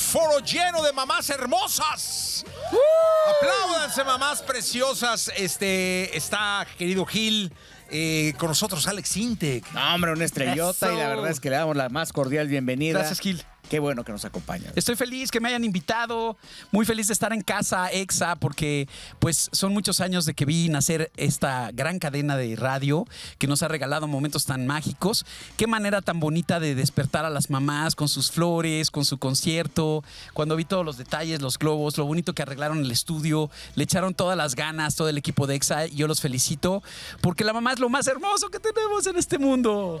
foro lleno de mamás hermosas. Uh. Apláudanse, mamás preciosas. Este está querido Gil. Eh, con nosotros Alex Intec. hombre, una estrellota y la verdad es que le damos la más cordial bienvenida. Gracias, Gil. Qué bueno que nos acompañan. Estoy feliz que me hayan invitado, muy feliz de estar en casa EXA porque pues son muchos años de que vi nacer esta gran cadena de radio que nos ha regalado momentos tan mágicos. Qué manera tan bonita de despertar a las mamás con sus flores, con su concierto. Cuando vi todos los detalles, los globos, lo bonito que arreglaron el estudio, le echaron todas las ganas todo el equipo de EXA yo los felicito porque la mamá es lo más hermoso que tenemos en este mundo.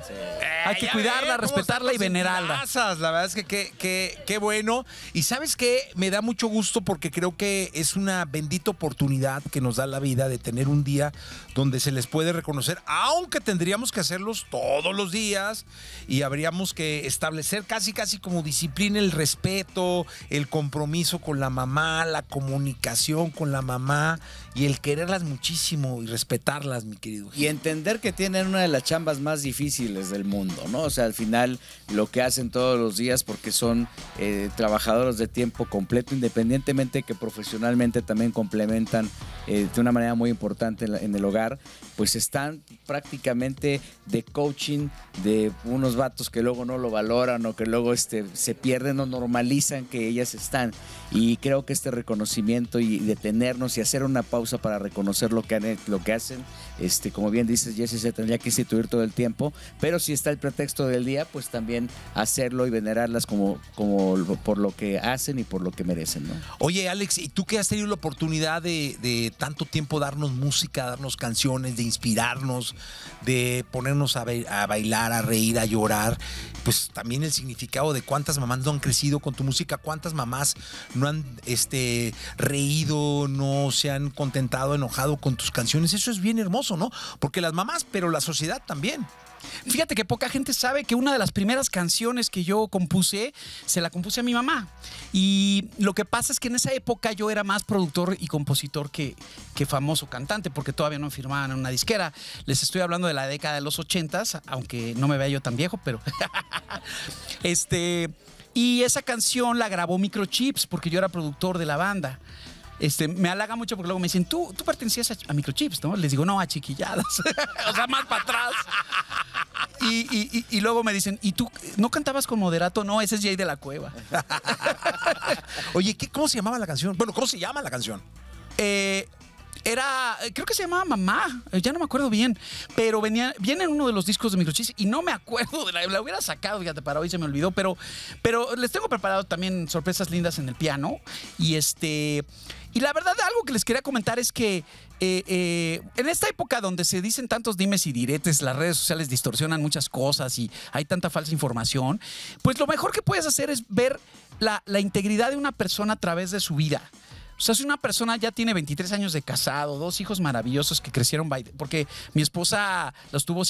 Hay que cuidarla, respetarla y venerarla. la verdad es que qué, bueno. Y sabes que me da mucho gusto porque creo que es una bendita oportunidad que nos da la vida de tener un día donde se les puede reconocer, aunque tendríamos que hacerlos todos los días y habríamos que establecer casi, casi como disciplina el respeto, el compromiso con la mamá, la comunicación con la mamá y el quererlas muchísimo y respetarlas, mi querido. Y entender que tienen una de las chambas más difíciles del mundo, ¿no? O sea, al final lo que hacen todos los días porque son eh, trabajadores de tiempo completo, independientemente que profesionalmente también complementan eh, de una manera muy importante en, el hogar, pues están prácticamente de coaching de unos vatos que luego no lo valoran o que luego este, se pierden o normalizan que ellas están. Y creo que este reconocimiento y detenernos y hacer una pausa para reconocer lo que, lo que hacen, este, como bien dices, Jesse, se tendría que instituir todo el tiempo, pero si está el pretexto del día, pues también hacerlo y venerarlas como como, por lo que hacen y por lo que merecen. ¿no? Oye, Alex, ¿y tú que has tenido la oportunidad de, tanto tiempo darnos música, darnos canciones, de inspirarnos, de ponernos a, bailar, a reír, a llorar? Pues también el significado de cuántas mamás no han crecido con tu música, cuántas mamás no han este, reído, no se han contentado, enojado con tus canciones. Eso es bien hermoso, ¿no? Porque las mamás, pero la sociedad también. Fíjate que poca gente sabe que una de las primeras canciones que yo compuse se la compuse a mi mamá. Y lo que pasa es que en esa época yo era más productor y compositor que, famoso cantante, porque todavía no firmaban en una disquera. Les estoy hablando de la década de los ochentas, aunque no me vea yo tan viejo, pero. este. Y esa canción la grabó Microchips, porque yo era productor de la banda este, me halaga mucho porque luego me dicen, tú, tú pertenecías a, microchips, ¿no? Les digo, no, a chiquilladas. o sea, más para atrás. Y, y, luego me dicen, ¿y tú no cantabas con moderato? No, ese es Jay de la Cueva. Oye, ¿qué, ¿cómo se llamaba la canción? Bueno, ¿cómo se llama la canción? Eh, era, creo que se llamaba Mamá, eh, ya no me acuerdo bien, pero venía, viene en uno de los discos de Microchis y no me acuerdo, de la, la hubiera sacado, fíjate, para hoy se me olvidó, pero, pero les tengo preparado también sorpresas lindas en el piano y este... Y la verdad, algo que les quería comentar es que eh, eh, en esta época donde se dicen tantos dimes y diretes, las redes sociales distorsionan muchas cosas y hay tanta falsa información, pues lo mejor que puedes hacer es ver la, la integridad de una persona a través de su vida. O sea, si una persona ya tiene 23 años de casado, dos hijos maravillosos que crecieron, porque mi esposa los tuvo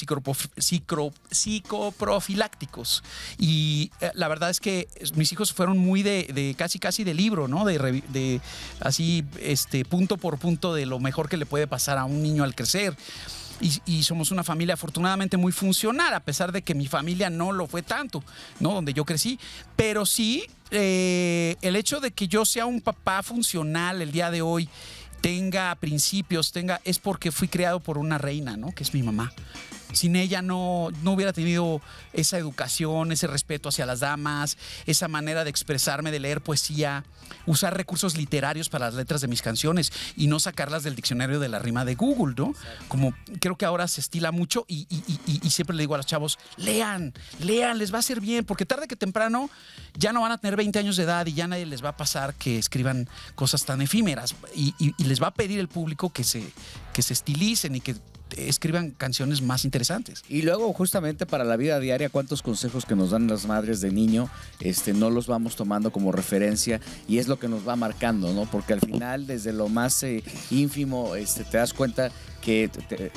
psicoprofilácticos. Y eh, la verdad es que mis hijos fueron muy de, casi, casi de libro, ¿no? De, de así, este, punto por punto de lo mejor que le puede pasar a un niño al crecer y, somos una familia afortunadamente muy funcional, a pesar de que mi familia no lo fue tanto, ¿no? Donde yo crecí, pero sí eh, el hecho de que yo sea un papá funcional el día de hoy tenga principios, tenga, es porque fui creado por una reina, ¿no? Que es mi mamá. Sin ella no, no hubiera tenido esa educación, ese respeto hacia las damas, esa manera de expresarme, de leer poesía, usar recursos literarios para las letras de mis canciones y no sacarlas del diccionario de la rima de Google, ¿no? Como creo que ahora se estila mucho y, siempre le digo a los chavos, lean, lean, les va a ser bien, porque tarde que temprano ya no van a tener 20 años de edad y ya nadie les va a pasar que escriban cosas tan efímeras y, les va a pedir el público que se, que se estilicen y que escriban canciones más interesantes. Y luego, justamente para la vida diaria, cuántos consejos que nos dan las madres de niño, este, no los vamos tomando como referencia y es lo que nos va marcando, ¿no? Porque al final, desde lo más eh, ínfimo, este, te das cuenta que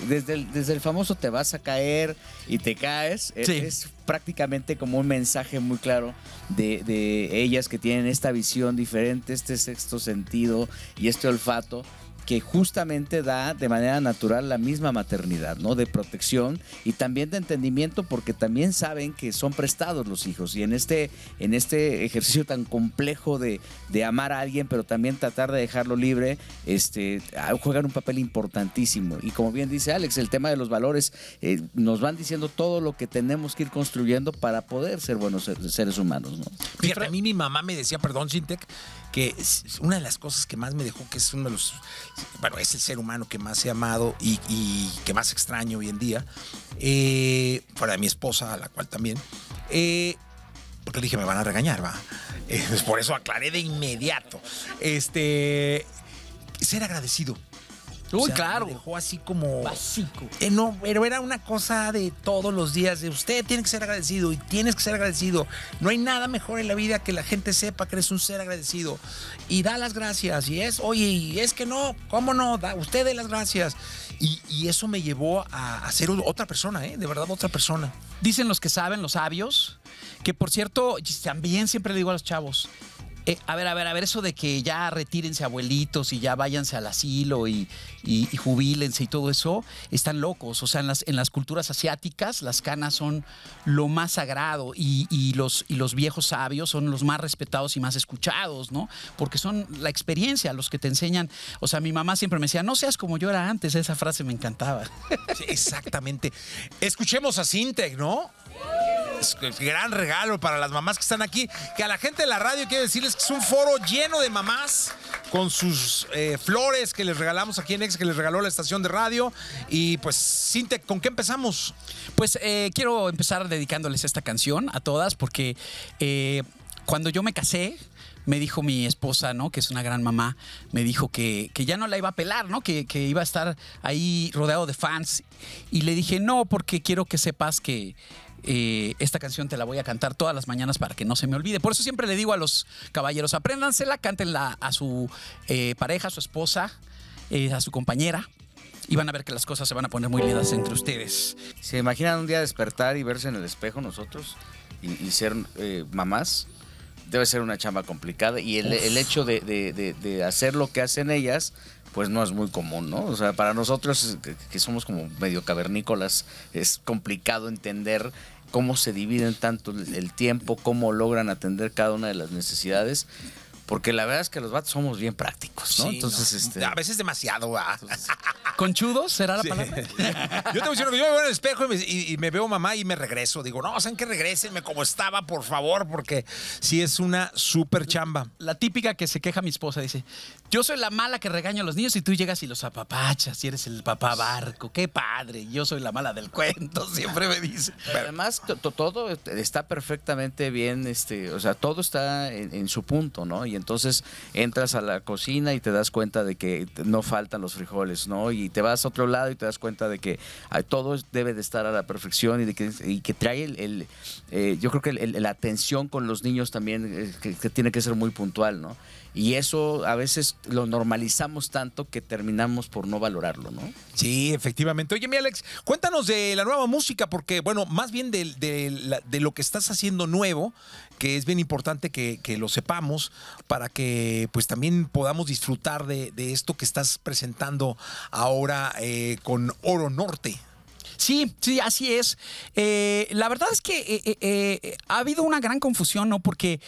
desde, el, desde el famoso te vas a caer y te caes, e, es, prácticamente como un mensaje muy claro de, de ellas que tienen esta visión diferente, este sexto sentido y este olfato que justamente da de manera natural la misma maternidad, ¿no? De protección y también de entendimiento porque también saben que son prestados los hijos y en este, en este ejercicio tan complejo de, amar a alguien pero también tratar de dejarlo libre, este, ah, juegan un papel importantísimo y como bien dice Alex, el tema de los valores eh, nos van diciendo todo lo que tenemos que ir construyendo para poder ser buenos seres humanos, ¿no? a mí mi mamá me decía, perdón, Sintec, que es una de las cosas que más me dejó, que es uno de los, bueno, es el ser humano que más he amado y, que más extraño hoy en día, Para eh, fuera mi esposa, a la cual también, eh, Porque porque dije, me van a regañar, va. por eso aclaré de inmediato. Este, ser agradecido. Uy, claro. Me dejó así como. Básico. Eh, no, pero era una cosa de todos los días, de usted tiene que ser agradecido y tienes que ser agradecido. No hay nada mejor en la vida que la gente sepa que eres un ser agradecido y da las gracias. Y es, oye, y es que no, ¿cómo no? Da, usted dé las gracias. Y, y, eso me llevó a, a ser otra persona, ¿eh? De verdad, otra persona. Dicen los que saben, los sabios, que por cierto, también siempre le digo a los chavos, eh, a ver, a ver, a ver, eso de que ya retírense abuelitos y ya váyanse al asilo y, jubilense y jubílense y todo eso, están locos. O sea, en las, culturas asiáticas las canas son lo más sagrado y, los, viejos sabios son los más respetados y más escuchados, ¿no? Porque son la experiencia, los que te enseñan. O sea, mi mamá siempre me decía, no seas como yo era antes, esa frase me encantaba. exactamente. Escuchemos a Sintec, ¿no? gran regalo para las mamás que están aquí. Que a la gente de la radio quiero decirles que es un foro lleno de mamás con sus eh, flores que les regalamos aquí en Ex, que les regaló la estación de radio. Y pues, Cinte, ¿con qué empezamos? Pues eh, quiero empezar dedicándoles esta canción a todas porque eh, cuando yo me casé, me dijo mi esposa, ¿no? Que es una gran mamá, me dijo que, ya no la iba a pelar, ¿no? Que, que, iba a estar ahí rodeado de fans. Y le dije, no, porque quiero que sepas que, eh, esta canción te la voy a cantar todas las mañanas para que no se me olvide. Por eso siempre le digo a los caballeros, apréndansela, cántenla a su eh, pareja, a su esposa, eh, a su compañera. Y van a ver que las cosas se van a poner muy lindas entre ustedes. ¿Se imaginan un día despertar y verse en el espejo nosotros y, ser mamás? Debe ser una chamba complicada. Y el, hecho de, de hacer lo que hacen ellas, pues no es muy común, ¿no? O sea, para nosotros que somos como medio cavernícolas, es complicado entender cómo se dividen tanto el tiempo, cómo logran atender cada una de las necesidades. Porque la verdad es que los vatos somos bien prácticos, ¿no? Entonces, este. A veces demasiado, ah. ¿Conchudos será la palabra? yo te a que yo me veo en el espejo y me, veo mamá y me regreso. Digo, no, ¿saben que regresenme como estaba, por favor? Porque sí es una súper chamba. La típica que se queja mi esposa dice: Yo soy la mala que regaña a los niños y tú llegas y los apapachas y eres el papá barco. Qué padre. Yo soy la mala del cuento, siempre me dice. además, todo está perfectamente bien, este, o sea, todo está en, su punto, ¿no? y entonces entras a la cocina y te das cuenta de que no faltan los frijoles, ¿no? Y te vas a otro lado y te das cuenta de que ah, todo debe de estar a la perfección y, de que, trae el, eh, yo creo que la atención con los niños también eh, que, tiene que ser muy puntual, ¿no? Y eso a veces lo normalizamos tanto que terminamos por no valorarlo, ¿no? Sí, efectivamente. Oye, mi Alex, cuéntanos de la nueva música, porque, bueno, más bien de lo que estás haciendo nuevo, que es bien importante que, lo sepamos para que pues también podamos disfrutar de, esto que estás presentando ahora eh, con Oro Norte. Sí, sí, así es. Eh, la verdad es que eh, eh, ha habido una gran confusión, ¿no? Porque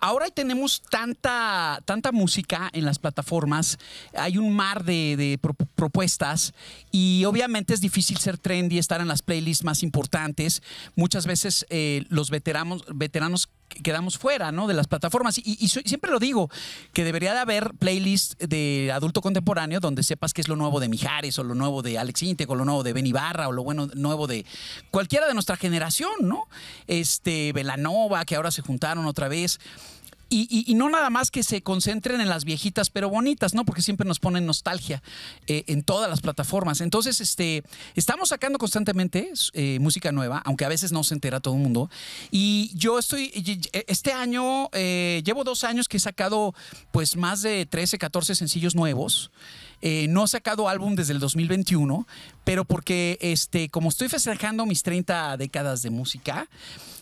ahora tenemos tanta, tanta música en las plataformas, hay un mar de, propuestas y obviamente es difícil ser trendy, estar en las playlists más importantes. Muchas veces los veteranos, veteranos quedamos fuera, ¿no? De las plataformas. Y, siempre lo digo, que debería de haber playlists de adulto contemporáneo donde sepas qué es lo nuevo de Mijares o lo nuevo de Alex Integ, o lo nuevo de Benny Barra o lo bueno nuevo de cualquiera de nuestra generación, ¿no? Este, Velanova, que ahora se juntaron otra vez. Y, no nada más que se concentren en las viejitas pero bonitas, ¿no? Porque siempre nos ponen nostalgia eh, en todas las plataformas. Entonces, este, estamos sacando constantemente eh, música nueva, aunque a veces no se entera todo el mundo. Y yo estoy, este año, eh, llevo dos años que he sacado pues más de 13, 14 sencillos nuevos. Eh, no he sacado álbum desde el 2021, pero porque este, como estoy festejando mis 30 décadas de música,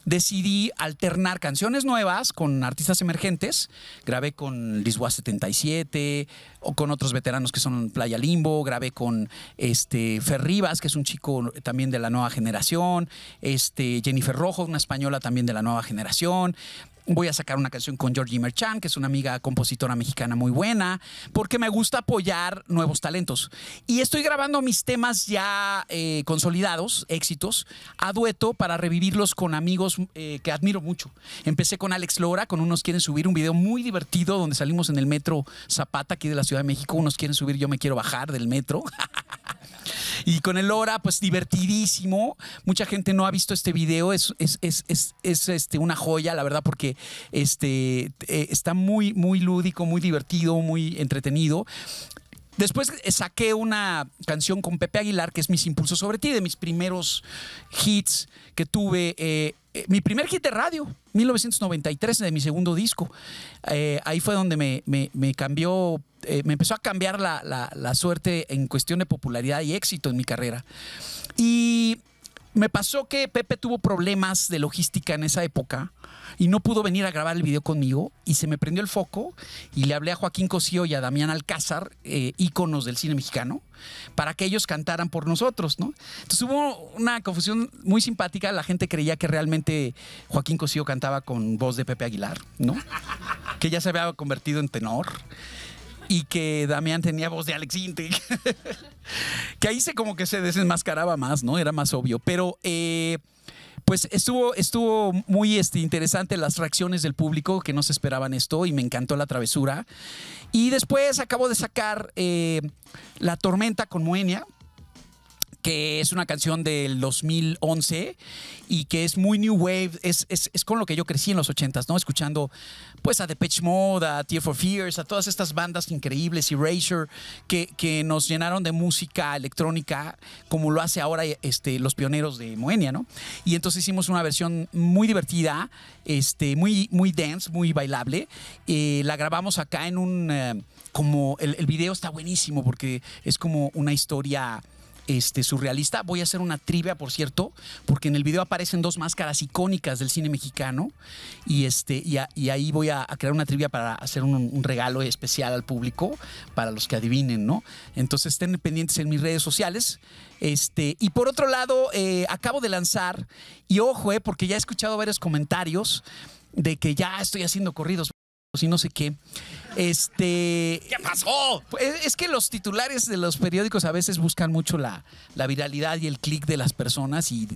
decidí alternar canciones nuevas con artistas emergentes. Grabé con Lisboa 77 o con otros veteranos que son Playa Limbo, grabé con este Rivas, que es un chico también de la nueva generación, este Jennifer Rojo, una española también de la nueva generación voy a sacar una canción con Georgie Merchan, que es una amiga compositora mexicana muy buena, porque me gusta apoyar nuevos talentos. Y estoy grabando mis temas ya eh, consolidados, éxitos, a dueto para revivirlos con amigos eh, que admiro mucho. Empecé con Alex Lora, con unos quieren subir un video muy divertido donde salimos en el metro Zapata, aquí de la Ciudad de México, unos quieren subir, yo me quiero bajar del metro. Y con el Hora, pues divertidísimo. Mucha gente no ha visto este video, es, es, este, una joya, la verdad, porque este, eh, está muy, muy lúdico, muy divertido, muy entretenido. Después saqué una canción con Pepe Aguilar, que es Mis Impulsos sobre ti, de mis primeros hits que tuve. Eh, eh, mi primer hit de radio, 1993, de mi segundo disco. Eh, ahí fue donde me, cambió, me empezó a cambiar la suerte en cuestión de popularidad y éxito en mi carrera. Y me pasó que Pepe tuvo problemas de logística en esa época y no pudo venir a grabar el video conmigo y se me prendió el foco y le hablé a Joaquín Cosío y a Damián Alcázar, eh, íconos del cine mexicano, para que ellos cantaran por nosotros, ¿no? Entonces hubo una confusión muy simpática, la gente creía que realmente Joaquín Cosío cantaba con voz de Pepe Aguilar, ¿no? Que ya se había convertido en tenor y que Damián tenía voz de Alex Inti que ahí se como que se desenmascaraba más, ¿no? Era más obvio, pero... Eh, pues estuvo, estuvo muy este, interesante las reacciones del público que no se esperaban esto y me encantó la travesura. Y después acabo de sacar eh, La Tormenta con Moenia, que es una canción del 2011 y que es muy new wave, es, con lo que yo crecí en los 80s, ¿no? Escuchando pues a Depeche Mode, a Tear for Fears, a todas estas bandas increíbles, Erasure, que, que nos llenaron de música electrónica como lo hace ahora este, los pioneros de Moenia, ¿no? Y entonces hicimos una versión muy divertida, este, muy, muy dance, muy bailable. Eh, la grabamos acá en un... Eh, como el video está buenísimo porque es como una historia este, surrealista. Voy a hacer una trivia, por cierto, porque en el video aparecen dos máscaras icónicas del cine mexicano y, este, y, ahí voy a, crear una trivia para hacer un, regalo especial al público, para los que adivinen, ¿no? Entonces estén pendientes en mis redes sociales. Este, y por otro lado, eh, acabo de lanzar, y ojo, eh, porque ya he escuchado varios comentarios de que ya estoy haciendo corridos y no sé qué. Este. ¿Qué pasó? Pues, es que los titulares de los periódicos a veces buscan mucho la, viralidad y el clic de las personas y,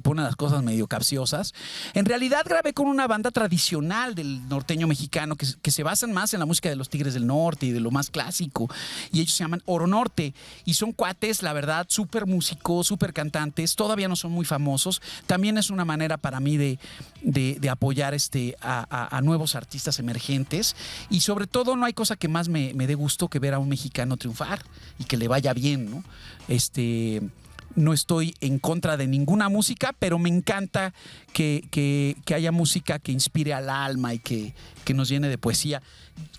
ponen las cosas medio capciosas. En realidad grabé con una banda tradicional del norteño mexicano que, que se basan más en la música de los Tigres del Norte y de lo más clásico. Y ellos se llaman Oro Norte. Y son cuates, la verdad, súper músicos, súper cantantes. Todavía no son muy famosos. También es una manera para mí de, apoyar este, a, a nuevos artistas emergentes. Y sobre todo no hay cosa que más me, dé gusto que ver a un mexicano triunfar y que le vaya bien, ¿no? Este, no estoy en contra de ninguna música, pero me encanta que, haya música que inspire al alma y que, que, nos llene de poesía.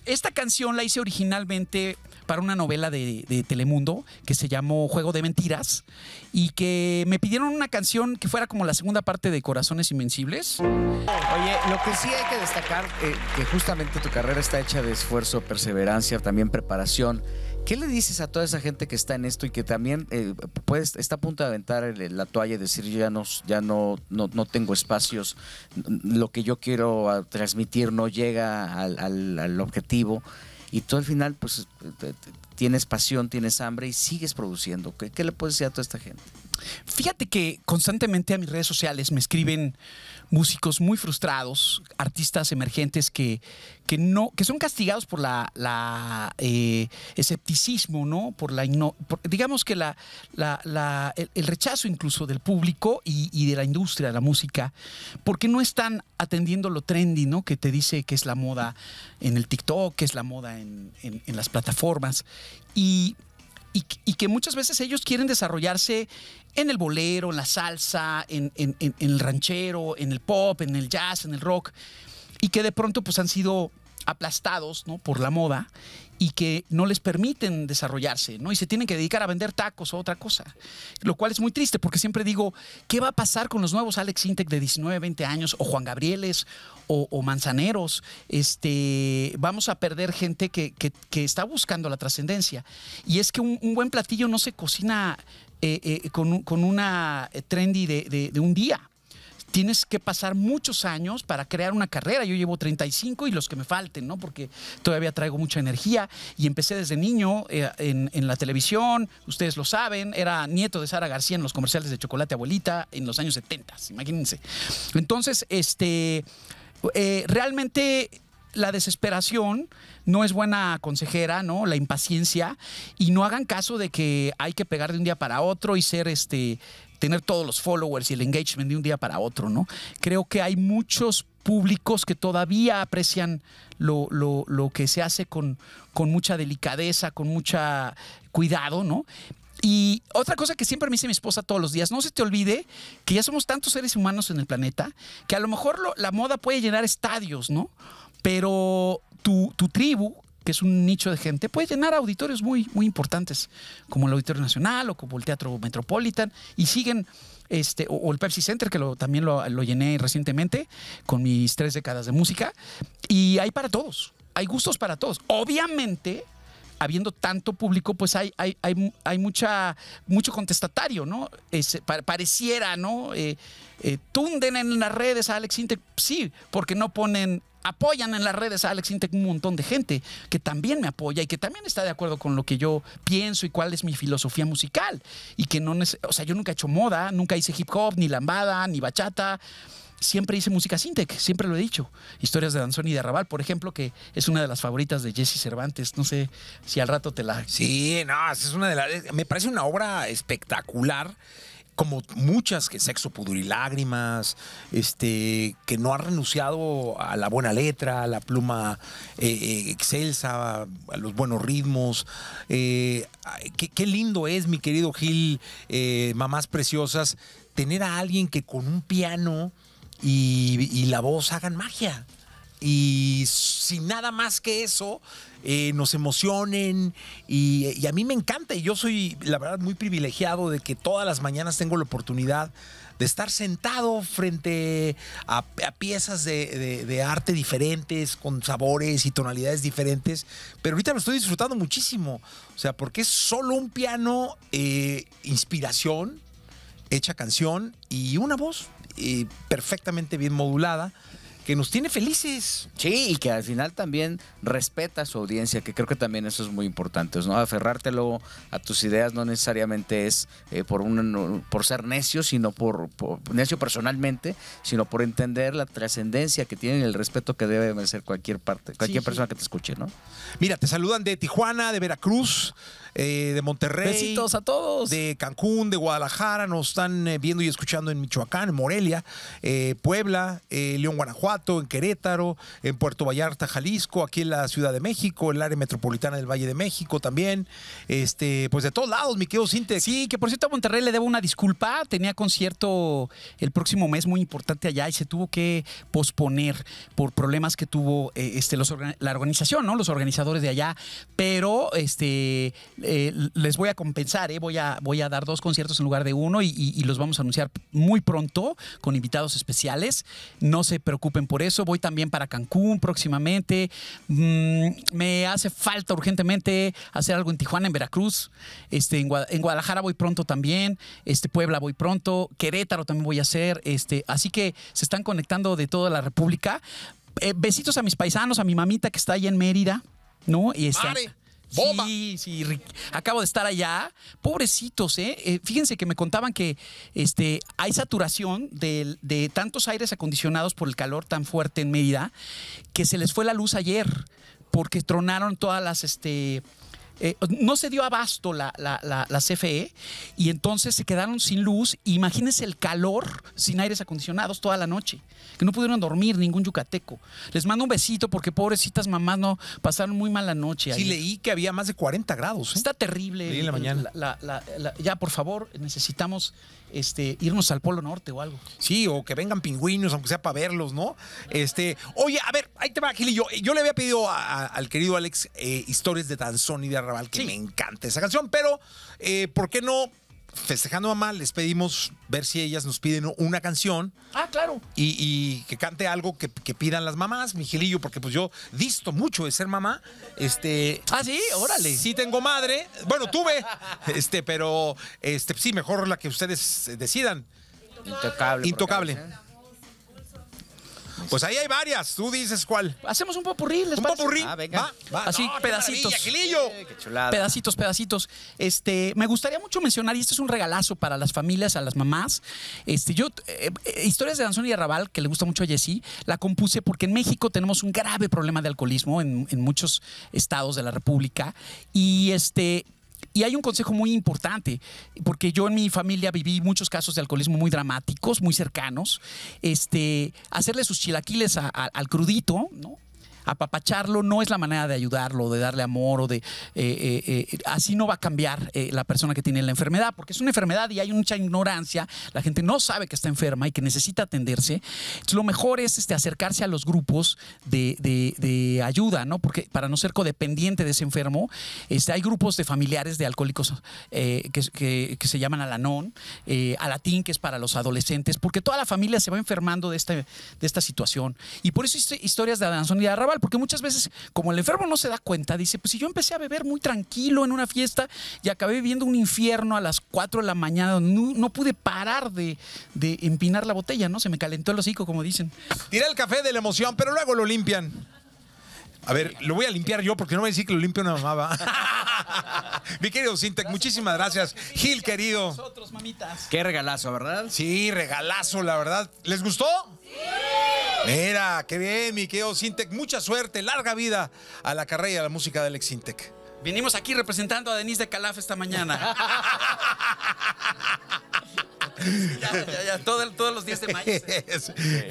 Esta canción la hice originalmente para una novela de, Telemundo que se llamó Juego de Mentiras y que me pidieron una canción que fuera como la segunda parte de Corazones Invencibles. Oye, lo que sí hay que destacar, es eh, que justamente tu carrera está hecha de esfuerzo, perseverancia, también preparación. ¿Qué le dices a toda esa gente que está en esto y que también eh, está a punto de aventar la toalla y decir ya no, ya no, no, tengo espacios, lo que yo quiero transmitir no llega al, objetivo? Y tú al final, pues, tienes pasión, tienes hambre y sigues produciendo. qué le puedes decir a toda esta gente? Fíjate que constantemente a mis redes sociales me escriben músicos muy frustrados, artistas emergentes que, no, que son castigados por la, eh, escepticismo, ¿no? Por la digamos que la, el, rechazo incluso del público y, de la industria de la música, porque no están atendiendo lo trendy, ¿no? Que te dice que es la moda en el TikTok, que es la moda en, las plataformas. Y y, que muchas veces ellos quieren desarrollarse en el bolero, en la salsa, en, en, el ranchero, en el pop, en el jazz, en el rock, y que de pronto pues han sido aplastados por la moda y que no les permiten desarrollarse, ¿no? Y se tienen que dedicar a vender tacos o otra cosa, lo cual es muy triste porque siempre digo, ¿qué va a pasar con los nuevos Alex Intec de 19, 20 años o Juan Gabrieles o, Manzaneros? Este, vamos a perder gente que, está buscando la trascendencia. Y es que un, buen platillo no se cocina eh, eh, con, una eh, trendy de un día tienes que pasar muchos años para crear una carrera. Yo llevo 35 y los que me falten, ¿no? Porque todavía traigo mucha energía y empecé desde niño eh, en, la televisión, ustedes lo saben, era nieto de Sara García en los comerciales de Chocolate Abuelita en los años 70, imagínense. Entonces, este, eh, realmente la desesperación no es buena consejera, ¿no? La impaciencia. Y no hagan caso de que hay que pegar de un día para otro y ser este tener todos los followers y el engagement de un día para otro, ¿no? Creo que hay muchos públicos que todavía aprecian lo, que se hace con, con mucha delicadeza, con mucho cuidado, ¿no? Y otra cosa que siempre me dice mi esposa todos los días, no se te olvide que ya somos tantos seres humanos en el planeta que a lo mejor la moda puede llenar estadios, ¿no? Pero tu, tu tribu, que es un nicho de gente, puede llenar auditorios muy, muy importantes, como el Auditorio Nacional o como el Teatro Metropolitan, y siguen, este, o, el Pepsi Center, que también lo llené recientemente con mis tres décadas de música, y hay para todos, hay gustos para todos. Obviamente, habiendo tanto público, pues hay, hay, mucha, mucho contestatario, ¿no? Es, pareciera, ¿no? Eh, eh, tunden en las redes a Alex Intec, sí, porque no ponen apoyan en las redes a Alex Intec un montón de gente que también me apoya y que también está de acuerdo con lo que yo pienso y cuál es mi filosofía musical. Y que no, o sea, yo nunca he hecho moda, nunca hice hip hop, ni lambada, ni bachata siempre hice música Sintec, siempre lo he dicho. Historias de Danzón y de Arrabal, por ejemplo, que es una de las favoritas de Jesse Cervantes. No sé si al rato te la. Sí, no, es una de las. Me parece una obra espectacular. Como muchas que sexo, pudor y lágrimas, este, que no ha renunciado a la buena letra, a la pluma eh, eh, excelsa, a los buenos ritmos. Eh, qué, lindo es, mi querido Gil, mamás preciosas, tener a alguien que con un piano y, la voz hagan magia. Y sin nada más que eso, eh, nos emocionen y, a mí me encanta y yo soy la verdad muy privilegiado de que todas las mañanas tengo la oportunidad de estar sentado frente a, piezas de, arte diferentes, con sabores y tonalidades diferentes, pero ahorita lo estoy disfrutando muchísimo, o sea, porque es solo un piano, eh, inspiración, hecha canción y una voz perfectamente bien modulada que nos tiene felices. Sí, y que al final también respeta a su audiencia, que creo que también eso es muy importante, ¿no? Aferrártelo a tus ideas no necesariamente es eh, por un, por ser necio, sino por, necio personalmente, sino por entender la trascendencia que tiene y el respeto que debe merecer cualquier parte, cualquier persona que te escuche, ¿no? Mira, te saludan de Tijuana, de Veracruz, eh, de Monterrey. Besitos a todos. De Cancún, de Guadalajara, nos están eh, viendo y escuchando en Michoacán, en Morelia, eh, Puebla, León, Guanajuato, en Querétaro, en Puerto Vallarta, Jalisco, aquí en la Ciudad de México, el área metropolitana del Valle de México también. Este, pues de todos lados, mi querido Sí, que por cierto a Monterrey le debo una disculpa. Tenía concierto el próximo mes muy importante allá y se tuvo que posponer por problemas que tuvo este, la organización, ¿no? Los organizadores de allá. Pero este eh, les voy a compensar, eh, voy, a, voy a dar dos conciertos en lugar de uno y, los vamos a anunciar muy pronto con invitados especiales. No se preocupen por eso. Voy también para Cancún próximamente. Mm, me hace falta urgentemente hacer algo en Tijuana, en Veracruz. Este, en, Guadalajara voy pronto también. Este, Puebla voy pronto. Querétaro también voy a hacer. Este, así que se están conectando de toda la República. Eh, besitos a mis paisanos, a mi mamita que está ahí en Mérida. ¿No? Y este, Sí, sí, acabo de estar allá. Pobrecitos, ¿eh? ¿eh? Fíjense que me contaban que este, hay saturación de, tantos aires acondicionados por el calor tan fuerte en Mérida que se les fue la luz ayer porque tronaron todas las, este, eh, no se dio abasto la, CFE y entonces se quedaron sin luz. Imagínense el calor sin aires acondicionados toda la noche, que no pudieron dormir ningún yucateco. Les mando un besito porque pobrecitas mamás no pasaron muy mala noche. Ahí. leí que había más de 40 grados. ¿eh? Está terrible. ya, por favor, necesitamos este, irnos al Polo Norte o algo. Sí, o que vengan pingüinos, aunque sea para verlos, ¿no? Este, oye, a ver, ahí te va, Gil yo. le había pedido al querido Alex eh, historias de Danzón y de Arrabal, que me encanta esa canción, pero eh, ¿por qué no festejando a mamá, les pedimos ver si ellas nos piden una canción. Ah, claro. Y, que cante algo que, pidan las mamás, Miguelillo, porque pues yo disto mucho de ser mamá. Este. Ah, sí, órale. Sí tengo madre. Bueno, tuve. este, pero este, sí, mejor la que ustedes decidan. Intocable. Intocable. ¿eh? Pues ahí hay varias. Tú dices cuál. Hacemos un popurrí, ¿les Un popurrí. Ah, venga. Va, va. Así, pedacitos. Eh, pedacitos, pedacitos. Este, me gustaría mucho mencionar, y esto es un regalazo para las familias, a las mamás. Este, yo, eh, eh, Historias de Danzón y Arrabal, que le gusta mucho a Jessy, la compuse porque en México tenemos un grave problema de alcoholismo en, en muchos estados de la República. Y este, y hay un consejo muy importante, porque yo en mi familia viví muchos casos de alcoholismo muy dramáticos, muy cercanos. Este, hacerle sus chilaquiles al crudito, ¿no? apapacharlo no es la manera de ayudarlo, de darle amor o de... Eh, eh, eh, así no va a cambiar la persona que tiene la enfermedad, porque es una enfermedad y hay mucha ignorancia, la gente no sabe que está enferma y que necesita atenderse. lo mejor es este, acercarse a los grupos de, ayuda, ¿no? Porque para no ser codependiente de ese enfermo, este, hay grupos de familiares de alcohólicos que, se llaman Alanón, Alatín, que es para los adolescentes, porque toda la familia se va enfermando de esta, de esta situación. Y por eso historias de Adanzón y de porque muchas veces, como el enfermo no se da cuenta, dice, pues si yo empecé a beber muy tranquilo en una fiesta y acabé viviendo un infierno a las 4 de la mañana, no, pude parar de, empinar la botella, ¿no? Se me calentó el hocico, como dicen. Tira el café de la emoción, pero luego lo limpian. A ver, lo voy a limpiar yo porque no voy a decir que lo limpie una mamá. Mi querido Sintec, muchísimas gracias. Gil, querido. Nosotros, mamitas. Qué regalazo, ¿verdad? Sí, regalazo, la verdad. ¿Les gustó? Mira, qué bien, mi querido Sintec. Mucha suerte, larga vida a la carrera y a la música de Alex Sintec. Vinimos aquí representando a Denise de Calaf esta mañana. todos los días de mayo.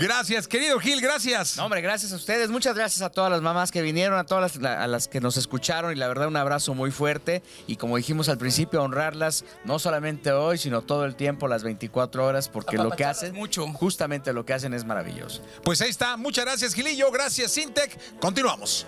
gracias, querido Gil, gracias. No, hombre, gracias a ustedes. Muchas gracias a todas las mamás que vinieron, a todas las, a las que nos escucharon y la verdad un abrazo muy fuerte. Y como dijimos al principio, honrarlas no solamente hoy, sino todo el tiempo, las 24 horas, porque lo que hacen, justamente lo que hacen es maravilloso. Pues ahí está. Muchas gracias, Gilillo. Gracias, Sintec. Continuamos.